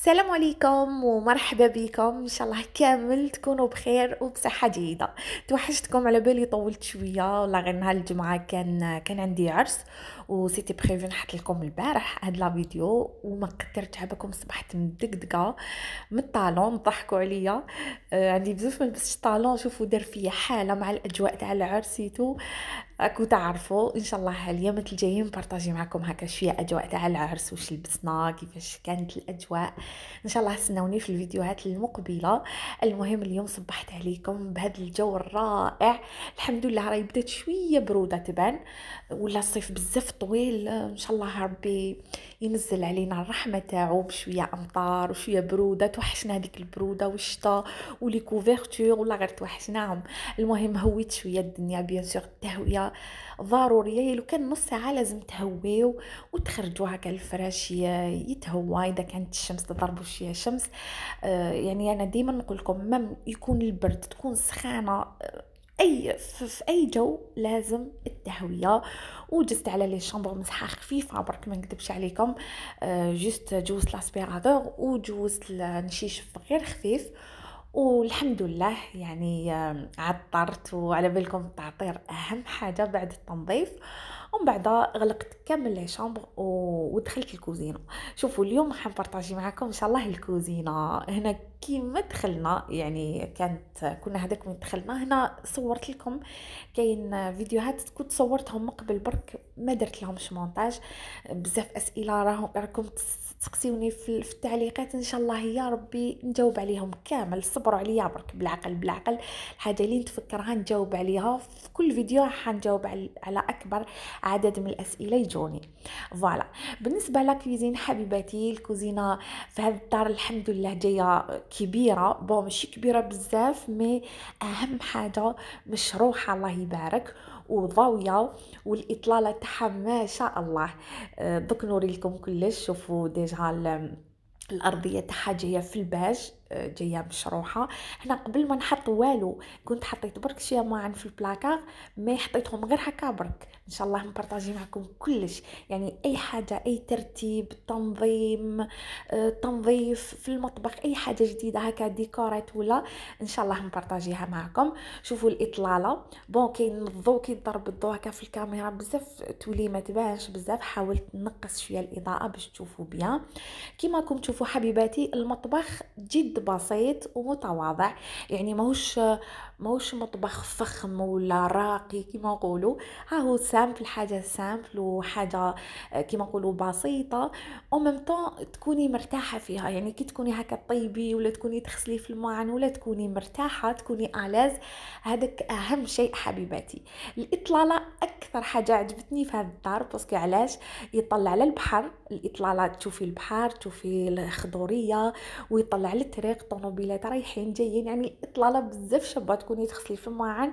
السلام عليكم ومرحبا بكم ان شاء الله كامل تكونوا بخير وبصحه جيده توحشتكم على بالي طولت شويه والله غير نهار الجمعه كان كان عندي عرس وسيتي بريفي نحط لكم البارح هاد لا فيديو وما قدرت عبكم صبحت مدقدقه من الطالون ضحكوا عليا آه عندي بزاف من بس الطالون شوفوا دار فيا حاله مع الاجواء تاع العرسيتو راكو تعرفوا ان شاء الله اليومات الجايين نبارطاجي معكم هكا شويه اجواء تاع العرس واش لبسنا كيفاش كانت الاجواء ان شاء الله استناوني في الفيديوهات المقبله المهم اليوم صبحت عليكم بهذا الجو الرائع الحمد لله راهي بدات شويه بروده تبان ولا الصيف بزاف طويل آه، ان شاء الله ربي ينزل علينا الرحمه تاعو بشويه امطار وشويه بروده توحشنا هذيك البروده والشتاء ولي كوفيرتور ولا غير توحشناهم المهم هويت شويه الدنيا بيان سور التهويه ضروريه لو كان نص ساعه لازم تهويو وتخرجوا هكا الفراش يتهوى اذا كانت الشمس تضربوا شويه شمس آه، يعني انا ديما نقول لكم يكون البرد تكون سخانه آه، اي في اي جو لازم التهويه وجست على لي شامبر مسحه خفيفه برك ما نكذبش عليكم جست جوست لاسبيراتور وجوزت النشيش غير خفيف والحمد لله يعني آه، عطرت وعلى بالكم التعطير اهم حاجه بعد التنظيف ومن بعد غلقت كمل لي شامبر و... ودخلت الكوزينه شوفوا اليوم حنبارطاجي معكم ان شاء الله الكوزينه هنا كيما دخلنا يعني كانت كنا هذاك من دخلنا هنا صورت لكم كاين فيديوهات كنت صورتهم من قبل برك ما درت لهمش مونتاج بزاف اسئله راهم راكم تسقسيوني في التعليقات ان شاء الله يا ربي نجاوب عليهم كامل صبروا عليا برك بالعقل بالعقل الحاجه اللي نتفكرها نجاوب عليها في كل فيديو حنجاوب على اكبر عدد من الاسئله يعجبوني فوالا بالنسبه لا كوزين حبيباتي الكوزينه في هذا الدار الحمد لله جايه كبيره بون ماشي كبيره بزاف مي اهم حاجه مشروحه الله يبارك وضاويه والاطلاله تاعها ما شاء الله آه، دوك نوري لكم كلش شوفوا ديجا الارضيه تاعها جايه في الباج جايه مشروحه هنا قبل ما نحط والو كنت حطيت برك شي ماعن في البلاكار مي حطيتهم غير هكا برك ان شاء الله نبارطاجي معكم كلش يعني اي حاجه اي ترتيب تنظيم آه، تنظيف في المطبخ اي حاجه جديده هكا ديكورات ولا ان شاء الله نبارطاجيها معكم شوفوا الاطلاله بون كاين الضو كي ضرب الضوء هكا في الكاميرا بزاف تولي ما تبانش بزاف حاولت نقص شويه الاضاءه باش تشوفوا بيان كيما راكم تشوفوا حبيباتي المطبخ جد اكيد بسيط ومتواضع يعني ماهوش ماهوش مطبخ فخم ولا راقي كيما نقولوا ها هو سامبل حاجه سامبل وحاجه آه، كيما نقولوا بسيطه او ميم تكوني مرتاحه فيها يعني كي تكوني هكا طيبي ولا تكوني تغسلي في الماعن ولا تكوني مرتاحه تكوني الاز هذاك اهم شيء حبيباتي الاطلاله اكثر حاجه عجبتني في هذا الدار باسكو علاش يطلع على البحر الاطلاله تشوفي البحر تشوفي الخضوريه ويطلع على التراب الطريق طوموبيلات رايحين جايين يعني اطلاله بزاف شابه تكوني تغسلي في عن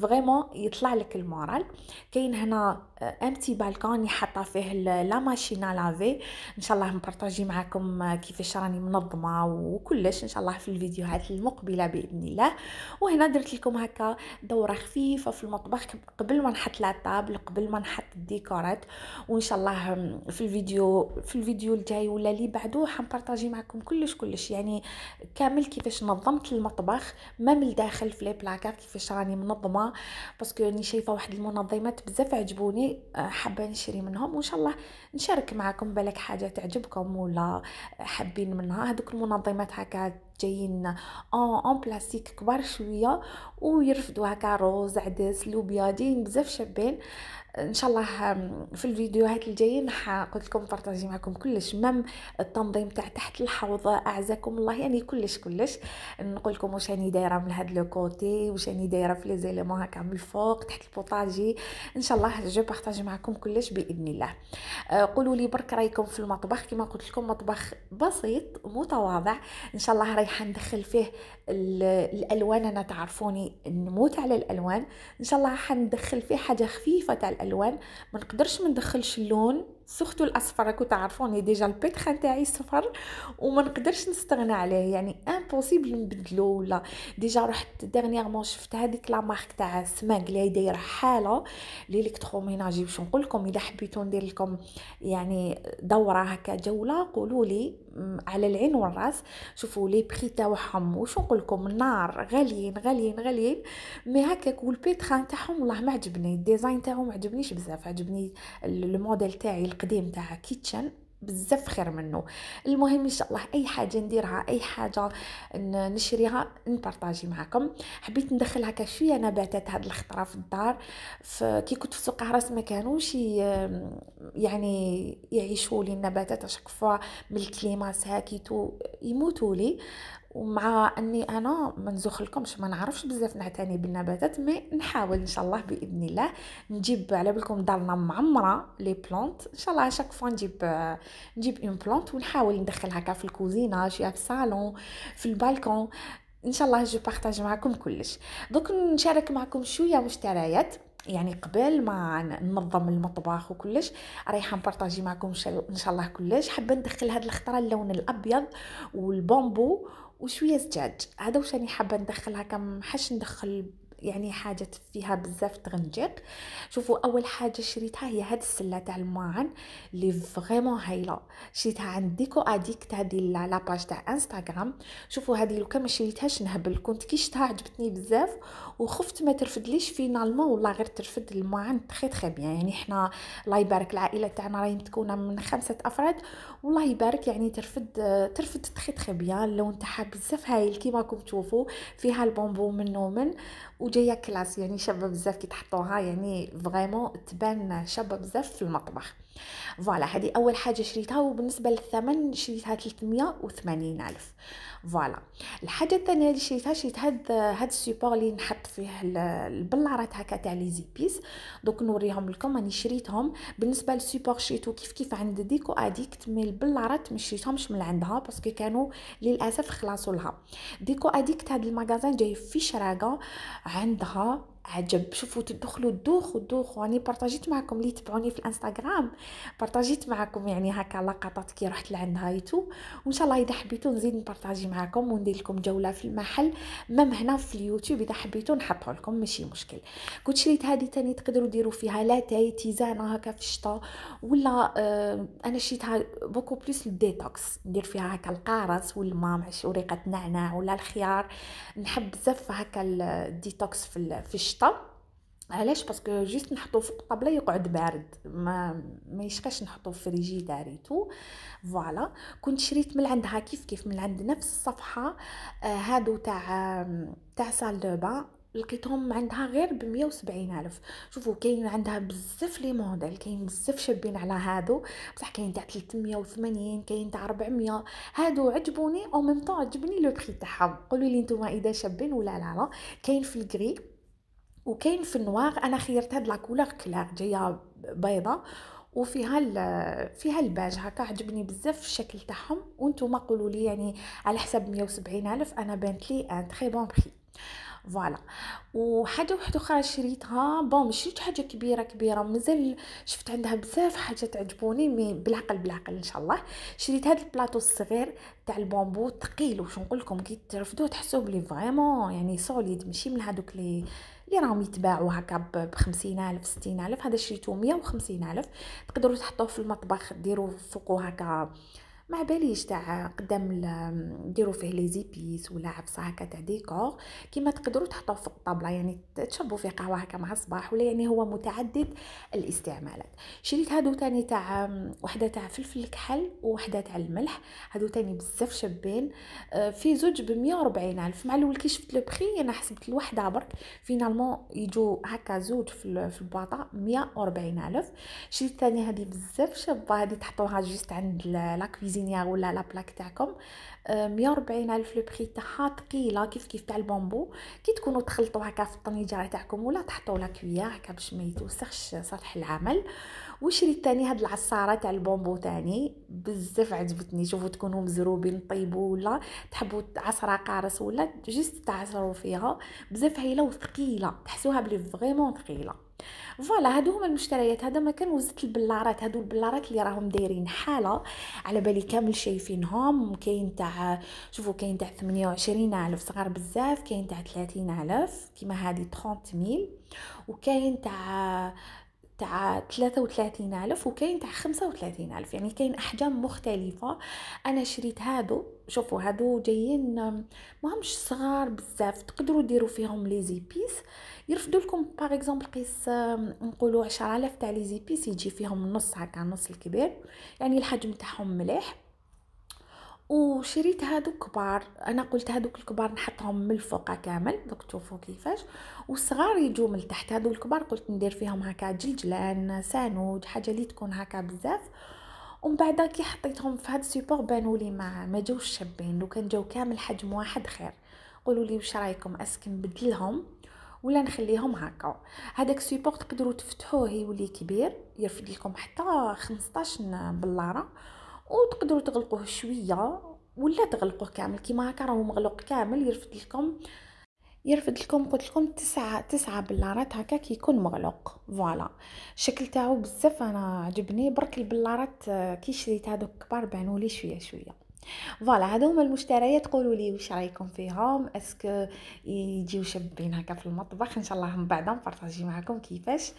فريمون يطلع لك المورال كاين هنا آه، امتي بالكوني حاطه فيه لا ماشينا لافي ان شاء الله نبارطاجي معكم كيفاش راني منظمه وكلش ان شاء الله في الفيديوهات المقبله باذن الله وهنا درت لكم هكا دوره خفيفه في المطبخ قبل ما نحط لاطابل قبل ما نحط الديكورات وان شاء الله في الفيديو في الفيديو الجاي ولا اللي بعدو حنبارطاجي معكم كلش كلش يعني كامل كيفاش نظمت المطبخ ما من الداخل في لي بلاكار كيفاش راني منظمه باسكو راني شايفه واحد المنظمات بزاف عجبوني آه، حابه نشري منهم وان شاء الله نشارك معكم بالك حاجه تعجبكم ولا حابين منها هذوك المنظمات هكا جايين اون آه، بلاستيك كبار شويه ويرفدوا هكا روز عدس لوبيا جايين بزاف شابين ان شاء الله في الفيديوهات الجايين قلت لكم بارطاجي معكم كلش مام التنظيم تاع تحت الحوض اعزكم الله يعني كلش كلش نقول لكم واش راني دايره من هاد لو كوتي واش راني دايره في لي زيليمون هكا من الفوق تحت البوطاجي ان شاء الله جو بارطاجي معكم كلش باذن الله آه، قولوا لي برك رايكم في المطبخ كما قلت لكم مطبخ بسيط متواضع ان شاء الله رايحه ندخل فيه الالوان انا تعرفوني نموت على الالوان ان شاء الله حندخل فيه حاجه خفيفه تاع الالوان ما نقدرش ما ندخلش اللون سورتو الاصفر راكو تعرفوني ديجا البيتخا تاعي صفر وما نقدرش نستغنى عليه يعني امبوسيبل نبدلو ولا ديجا رحت ديرنييرمون شفت هذيك لا مارك تاع سماك اللي دايره حاله ليليكتروميناجي باش نقول لكم الا حبيتو ندير لكم يعني دوره هكا جوله قولوا لي على العين والراس شوفوا لي بري تاعهم واش نقول لكم النار غاليين غاليين غاليين مي هكاك والبيتخان تاعهم والله ما عجبني الديزاين تاعهم ما عجبنيش بزاف عجبني الموديل تاعي القديم تاع كيتشن بزاف خير منه المهم ان شاء الله اي حاجه نديرها اي حاجه نشريها نبارطاجي معكم حبيت ندخل هكا شويه نباتات هاد الخطره في الدار كي كنت في سوق عرس ما كانوش يعني يعيشوا لي النباتات اشك فوا من الكليما ساكتو يموتوا لي ومع اني انا ما نزخلكمش ما نعرفش بزاف نعتني بالنباتات مي نحاول ان شاء الله باذن الله نجيب على بالكم دارنا معمره لي بلونت ان شاء الله شاك فوا نجيب نجيب اون بلونت ونحاول ندخلها كا في الكوزينه شي في الصالون في البالكون ان شاء الله جو بارطاج معكم كلش دوك نشارك معكم شويه مشتريات يعني قبل ما ننظم المطبخ وكلش رايحه نبارطاجي معكم ان شاء الله كلش حابه ندخل هاد الخطره اللون الابيض والبومبو وشويه زجاج هذا واش راني حابه ندخل هكا ما حاش ندخل يعني حاجه فيها بزاف تغنجق شوفوا اول حاجه شريتها هي هاد السله تاع الماعن اللي فغيمون هايله شريتها عند ديكو اديكت دي لاباج تاع انستغرام شوفوا هادي لو كان ما شريتهاش نهبل كنت كي عجبتني بزاف وخفت ما ترفدليش فينالمون والله غير ترفد الماعن تخي تخي بيان يعني حنا الله يبارك العائله تاعنا راهي متكونه من خمسه افراد والله يبارك يعني ترفد ترفد تخي تخي بيان اللون تاعها بزاف هايل كيما راكم تشوفوا فيها البومبو من و وجايه كلاس يعني شابه بزاف كي تحطوها يعني فريمون تبان شابه بزاف في المطبخ فوالا هذه اول حاجه شريتها وبالنسبه للثمن شريتها 380 الف فوالا الحاجه الثانيه اللي شريتها شريت هاد هاد السيبور اللي نحط فيه البلارات هكا تاع لي زيبيس دوك نوريهم لكم راني شريتهم بالنسبه للسيبور شريتو كيف كيف عند ديكو اديكت مي البلارات ما شريتهمش من عندها باسكو كانوا للاسف خلاصوا لها ديكو اديكت هاد المغازان جاي في شراقه عندها عجب شوفوا تدخلوا الدوخ دوخوا راني بارطاجيت معكم اللي تبعوني في الانستغرام بارطاجيت معكم يعني هكا لقطات كي رحت لعند هايتو وان شاء الله اذا حبيتوا نزيد نبارطاجي معكم وندير لكم جوله في المحل مام هنا في اليوتيوب اذا حبيتوا نحطه لكم ماشي مشكل كنت شريت هذه تاني تقدروا ديروا فيها لاتاي تيزانه هكا في الشتاء ولا آه انا شريتها بوكو بلوس للديتوكس ندير فيها هكا القارص والماء مع وريقه نعناع ولا الخيار نحب بزاف هكا الديتوكس في الشتا. الشطة علاش باسكو جيست نحطو فوق الطابله يقعد بارد ما ما يشقاش نحطو في داريتو فوالا كنت شريت من عندها كيف كيف من عند نفس الصفحه آه هادو تاع تاع سال دو بان لقيتهم عندها غير ب وسبعين الف شوفوا كاين عندها بزاف لي موديل كاين بزاف شابين على هادو بصح كاين تاع 380 كاين تاع 400 هادو عجبوني او ميم طون عجبني لو بري تاعهم قولوا لي نتوما اذا شابين ولا لا لا كاين في الكري وكاين في النوار انا خيرت هاد لاكولور كلاغ جايه بيضه وفيها فيها الباج هكا عجبني بزاف الشكل تاعهم وانتم قولوا لي يعني على حساب 170 الف انا بانت لي ان تري بون بري فوالا وحاجه وحده اخرى شريتها بون مشيت حاجه كبيره كبيره مازال شفت عندها بزاف حاجات عجبوني مي بالعقل بالعقل ان شاء الله شريت هذا البلاطو الصغير تاع البومبو ثقيل واش نقول لكم كي ترفدوه تحسوه بلي فريمون يعني سوليد ماشي من هذوك لي اللي راهم يتباعوا هكا بخمسين الف ستين الف هذا شريتو مية وخمسين الف تقدروا تحطوه في المطبخ ديروا فوقو هكا ما باليش تاع قدام ديروا فيه لي زيبيس ولا عبصه هكا تاع ديكور كيما تقدروا تحطوه في الطابله يعني تشربوا فيه قهوه هكا مع الصباح ولا يعني هو متعدد الاستعمالات شريت هادو تاني تاع وحده تاع فلفل الكحل وحده تاع الملح هادو تاني بزاف شابين آه، في زوج ب 140 الف مع الاول كي شفت لو بري انا حسبت الوحده برك فينالمون يجو هكا زوج في الباطا 140 الف شريت ثاني هذه بزاف شابه هذه تحطوها جيست عند لا الزينيا ولا لا بلاك تاعكم 140 آه، الف لو بري تاعها ثقيله كيف كيف تاع البامبو كي تكونوا تخلطوا هكا في الطنجره تاعكم ولا تحطوا لا كويا هكا باش ما يتوسخش سطح العمل وشريت تاني هاد العصاره تاع البامبو تاني بزاف عجبتني شوفوا تكونوا مزروبين طيبوا ولا تحبوا عصره قارص ولا جست تعصروا فيها بزاف هايله وثقيله تحسوها بلي فريمون ثقيله فوالا هادو هما المشتريات هذا ما كان وزت البلارات هادو البلارات اللي راهم دايرين حاله على بالي كامل شايفينهم كاين تاع شوفوا كاين تاع الف صغار بزاف كاين تاع الف كيما هذه 30000 وكاين تاع تاع 33000 وكاين تاع 35000 يعني كاين احجام مختلفه انا شريت هادو شوفوا هادو جايين ماهمش صغار بزاف تقدروا ديروا فيهم لي زيبيس يرفدوا لكم باغ اكزومبل قيس نقولوا 10000 تاع لي زيبيس يجي فيهم نص هكا نص الكبير يعني الحجم تاعهم مليح وشريت هادو كبار انا قلت هادوك الكبار نحطهم من الفوق كامل دوك تشوفوا كيفاش والصغار يجوا من تحت هادو الكبار قلت ندير فيهم هكا جلجلان سانوج حاجه اللي تكون هكا بزاف ومن بعد كي حطيتهم في هاد السيبور بانوا لي ما ما شابين لو كان جاو كامل حجم واحد خير قولوا لي واش رايكم اسكن نبدلهم ولا نخليهم هكا هذاك السيبور تقدروا تفتحوه يولي كبير يرفد لكم حتى 15 بلاره وتقدروا تغلقوه شويه ولا تغلقوه كامل كيما هكا راهو مغلوق كامل يرفد لكم يرفد لكم قلت لكم تسعة تسعة بلارات هكا كيكون مغلوق فوالا الشكل تاعو بزاف انا عجبني برك البلارات آه، كي شريت هذوك كبار بانوا لي شويه شويه فوالا هادو هما المشتريات قولوا لي واش رايكم فيهم اسكو يجيو شابين هكا في المطبخ ان شاء الله من بعد نبارطاجي معكم كيفاش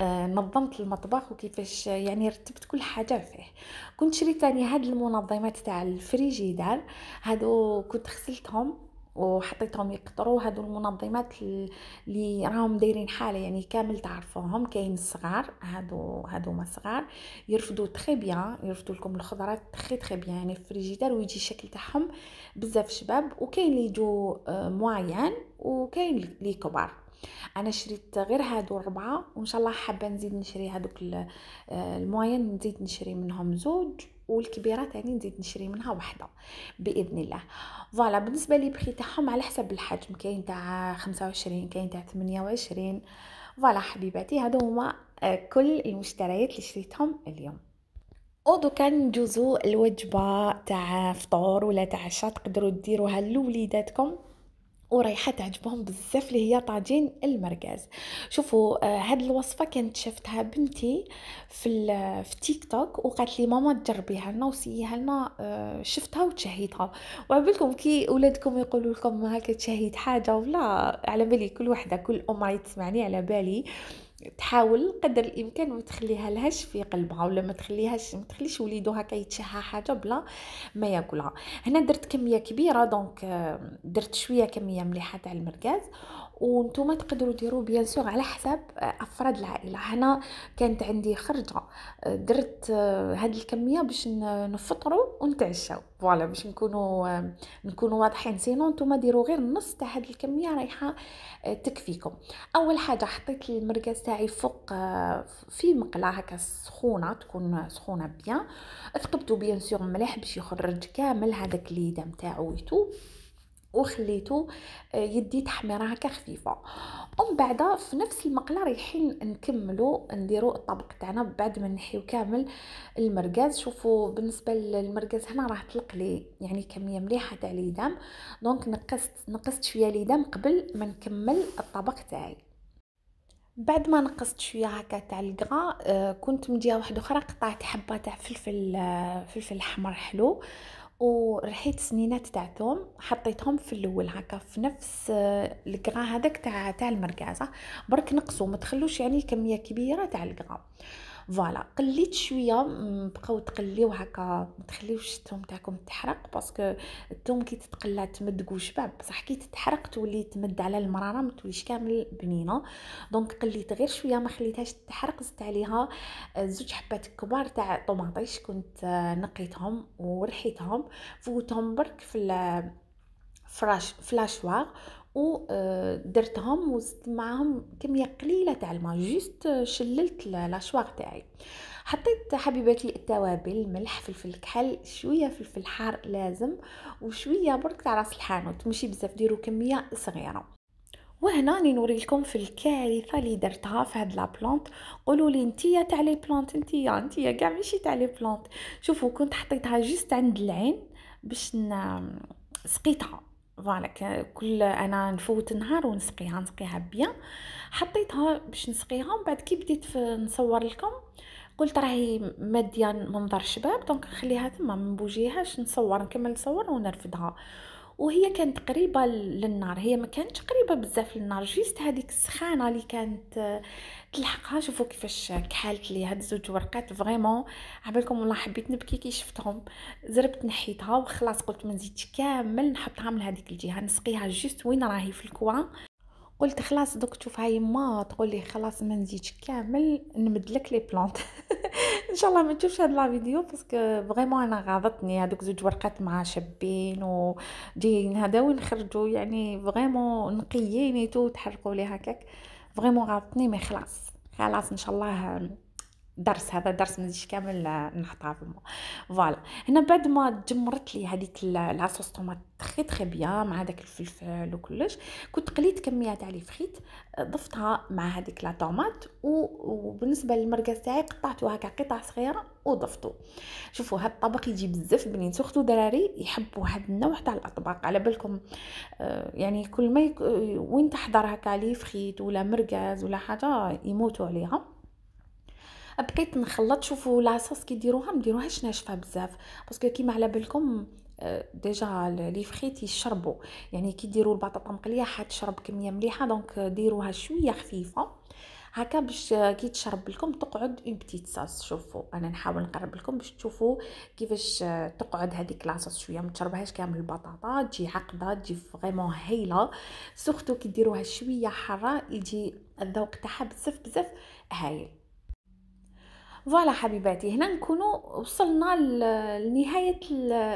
آه نظمت المطبخ وكيفاش آه، يعني رتبت كل حاجه فيه كنت شريت ثاني هاد المنظمات تاع الفريجيدار هادو كنت غسلتهم وحطيتهم يقطروا هادو المنظمات اللي راهم دايرين حاله يعني كامل تعرفوهم كاين الصغار هادو هادو ما صغار يرفضوا تري بيان يرفضوا لكم الخضرات تري تري بيان يعني في الفريجيدار ويجي الشكل تاعهم بزاف شباب وكاين اللي يجوا آه، موايان وكاين اللي كبار انا شريت غير هادو ربعة وان شاء الله حابه نزيد نشري هادوك آه، الموين نزيد نشري منهم زوج والكبيره تاني نزيد نشري منها وحده باذن الله فوالا بالنسبه لي بخي تاعهم على حسب الحجم كاين تاع 25 كاين تاع 28 فوالا حبيباتي هادو هما آه، كل المشتريات اللي شريتهم اليوم دوكا ندوزو الوجبه تاع فطور ولا تاع عشاء تقدروا ديروها لوليداتكم وريحه تعجبهم بزاف اللي هي طاجين المرقاز شوفوا آه، هاد الوصفه كانت شفتها بنتي في في تيك توك وقالت لي ماما تجربيها لنا وسيها لنا آه، شفتها وتشهيتها وعبالكم كي ولادكم يقولوا لكم هكا تشهيت حاجه ولا على بالي كل وحده كل ام تسمعني على بالي تحاول قدر الامكان ما تخليها لهاش في قلبها ولا ما تخليهاش ما تخليش وليدو هكا يتشهى حاجه بلا ما ياكلها هنا درت كميه كبيره دونك آه، درت شويه كميه مليحه تاع المركز وانتم تقدروا ديروا بيان سور على حساب افراد العائله هنا كانت عندي خرجه درت هاد الكميه باش نفطروا ونتعشوا فوالا باش نكونوا نكونوا واضحين سينو نتوما ديروا غير نص تاع هاد الكميه رايحه تكفيكم اول حاجه حطيت المرقاز تاعي فوق في مقله هكا سخونه تكون سخونه بيان ثقبته بيان سور مليح باش يخرج كامل هذاك اللي دام تاعو يتوب وخليته آه، يدي تحميره هكا خفيفه ومن بعد في نفس المقله رايحين نكملوا نديروا الطبق تاعنا بعد ما نحيو كامل المرقاز شوفوا بالنسبه للمرقاز هنا راه طلق لي يعني كميه مليحه تاع ليدام دونك نقصت نقصت شويه ليدام قبل ما نكمل الطبق تاعي بعد ما نقصت شويه هكا تاع القرا آه كنت مديه واحده اخرى قطعت حبه تاع فلفل آه، فلفل احمر حلو ورحيت سنينات تاع ثوم حطيتهم في الاول هكا في نفس آه، الكغا هذاك تاع تاع المركازه برك نقصوا ما تخلوش يعني كميه كبيره تاع الكغا فوالا قليت شويه بقاو تقليو هكا ما تخليوش الثوم تاعكم تحرق باسكو الثوم كي تتقلى تمد وشباب بصح كي تتحرق تولي تمد على المراره ما توليش كامل بنينه دونك قليت غير شويه ما خليتهاش تحرق زدت عليها آه، زوج حبات كبار تاع طوماطيش كنت آه، نقيتهم ورحيتهم فوتهم برك في فراش فلاشوار آه، درتهم وزدت معاهم كميه قليله تاع الماء جوست آه، شللت لاشواغ تاعي حطيت حبيباتي التوابل ملح فلفل كحل شويه فلفل حار لازم وشويه برك تاع راس الحانوت ماشي بزاف ديروا كميه صغيره وهنا راني نوري لكم في الكارثه اللي درتها في هاد لابلونت قولوا لي انتيا تاع لي بلونت انتيا انتيا كاع ماشي تاع لي بلونت شوفوا كنت حطيتها جيست عند العين باش سقيتها فوالا كل انا نفوت نهار ونسقيها نسقيها بيان حطيتها باش نسقيها ومن بعد كي بديت نصور لكم قلت راهي مديان منظر شباب دونك نخليها ثم ما نبوجيهاش نصور نكمل نصور ونرفدها وهي كانت قريبه للنار هي ما كانتش قريبه بزاف للنار جيست هذيك السخانه اللي كانت آه، تلحقها شوفوا كيفاش كحالت لي هاد زوج ورقات فريمون عبالكم والله حبيت نبكي كي شفتهم زربت نحيتها وخلاص قلت ما نزيدش كامل نحطها من هذيك الجهه نسقيها جيست وين راهي في الكوان قلت خلاص دوك تشوفها يما تقول لي خلاص ما نزيدش كامل نمد لك لي بلونت ان شاء الله ما تشوفش هاد لا فيديو باسكو فريمون انا غاضتني هادوك زوج ورقات مع شابين وجايين هذا وين خرجوا يعني فريمون نقيين تو تحرقوا لي هكاك فريمون غاضتني مي خلاص خلاص ان شاء الله درس هذا درس مزيش كامل نحتفظ فوالا هنا بعد ما جمرت لي هذيك لاصوص طوماط تخي تخي بيان مع داك الفلفل وكلش كنت قليت كميه تاع لي فريت ضفتها مع هذيك لا طوماط وبالنسبه للمرقه تاعي قطعته هكا قطع صغيره وضفته شوفوا هاد الطبق يجي بزاف بنين سورتو دراري يحبوا هاد النوع تاع الاطباق على بالكم آه، يعني كل ما يك... وين تحضر هكا لي فريت ولا مرقاز ولا حاجه يموتوا عليها بقيت نخلط شوفوا لاصوص كي ديروها ما ديروهاش ناشفه بزاف باسكو كيما على بالكم آه، ديجا لي فخيت يشربوا يعني كي ديروا البطاطا مقليه حتشرب كميه مليحه دونك ديروها شويه خفيفه هكا باش آه، كي تشرب لكم تقعد اون بتيت صاص شوفوا انا نحاول نقرب لكم باش تشوفوا كيفاش آه، تقعد هذيك لاصوص شويه ما تشربهاش كامل البطاطا تجي عقده تجي فريمون هايله سورتو كي ديروها شويه حاره يجي الذوق تاعها بزاف بزاف هايل فوالا حبيباتي هنا نكونوا وصلنا لنهايه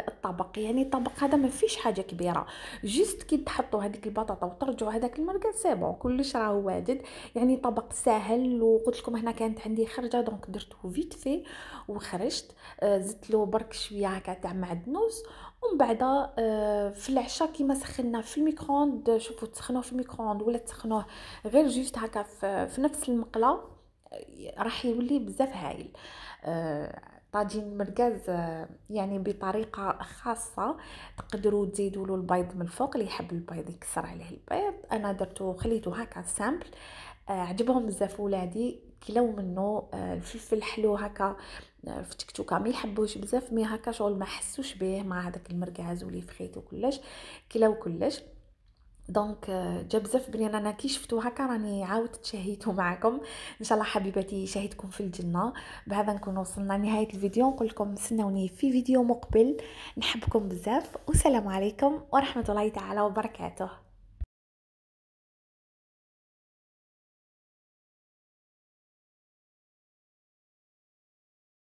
الطبق يعني الطبق هذا ما فيش حاجه كبيره جست كي تحطوا هذيك البطاطا وترجعوا هذاك المرقه سي بون كلش راه واجد يعني طبق ساهل وقلت لكم هنا كانت عندي خرجه دونك درته فيت في وخرجت آه، زدت له برك شويه هكا تاع معدنوس ومن بعد آه، في العشاء كيما سخنا في الميكرووند شوفوا تسخنوه في الميكرووند ولا تسخنوه غير جوست هكا في نفس المقله راح يولي بزاف هايل آه، طاجين مركز آه، يعني بطريقه خاصه تقدروا تزيدوا له البيض من الفوق اللي يحب البيض يكسر عليه البيض انا درتو خليته هكا سامبل آه، عجبهم بزاف ولادي كلاو منه الفلفل حلو هكا في تيك توك ما يحبوش بزاف مي هكا شغل ما حسوش به مع هذاك المرقاز ولي فخيت وكلش كلاو كلش دونك آه، جا بزاف بلي انا كي شفتو هكا راني عاودت شهيته معكم ان شاء الله حبيباتي شاهدكم في الجنه بهذا نكون وصلنا لنهايه الفيديو نقول لكم استناوني في فيديو مقبل نحبكم بزاف والسلام عليكم ورحمه الله تعالى وبركاته